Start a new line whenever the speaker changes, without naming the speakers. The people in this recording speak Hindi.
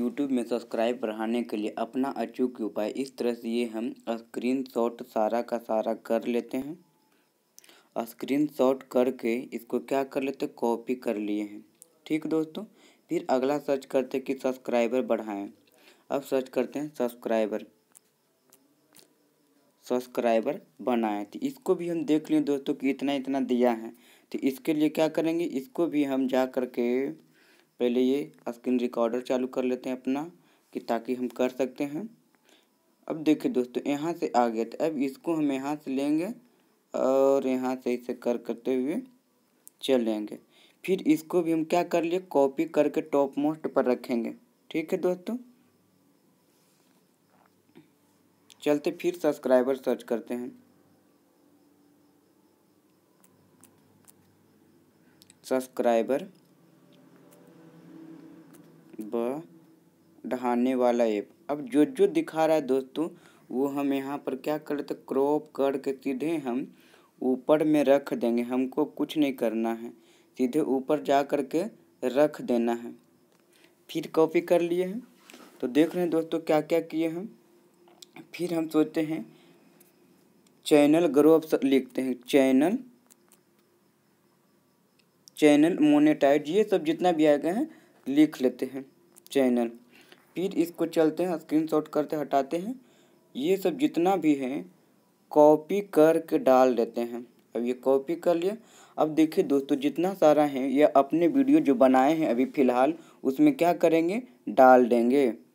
यूट्यूब में सब्सक्राइब बढ़ाने के लिए अपना अचूक उपाय इस तरह से ये हम स्क्रीन शॉट सारा का सारा कर लेते हैं स्क्रीन शॉट करके इसको क्या कर लेते हैं कॉपी कर लिए हैं ठीक दोस्तों फिर अगला सर्च करते हैं कि सब्सक्राइबर बढ़ाएं अब सर्च करते हैं सब्सक्राइबर सब्सक्राइबर बनाएं तो इसको भी हम देख लें दोस्तों कि इतना इतना दिया है तो इसके लिए क्या करेंगे इसको भी हम जा करके पहले ये स्क्रीन रिकॉर्डर चालू कर लेते हैं अपना कि ताकि हम कर सकते हैं अब देखिए दोस्तों यहाँ से आ गया तो अब इसको हम यहाँ से लेंगे और यहाँ से इसे कर करते हुए चलेंगे फिर इसको भी हम क्या कर लिए कॉपी करके टॉप मोस्ट पर रखेंगे ठीक है दोस्तों चलते फिर सब्सक्राइबर सर्च करते हैं सब्सक्राइबर बढ़ाने ढहाने वाला ऐप अब जो जो दिखा रहा है दोस्तों वो हम यहाँ पर क्या करते क्रॉप करके सीधे हम ऊपर में रख देंगे हमको कुछ नहीं करना है सीधे ऊपर जा कर के रख देना है फिर कॉपी कर लिए हैं तो देख रहे हैं दोस्तों क्या क्या किए हम फिर हम सोचते हैं चैनल ग्रो अप लिखते हैं चैनल चैनल मोनेटाइज ये सब जितना भी आएगा है लिख लेते हैं चैनल फिर इसको चलते हैं स्क्रीनशॉट करते हटाते हैं ये सब जितना भी है कॉपी करके डाल देते हैं अब ये कॉपी कर लिया अब देखिए दोस्तों जितना सारा है यह अपने वीडियो जो बनाए हैं अभी फ़िलहाल उसमें क्या करेंगे डाल देंगे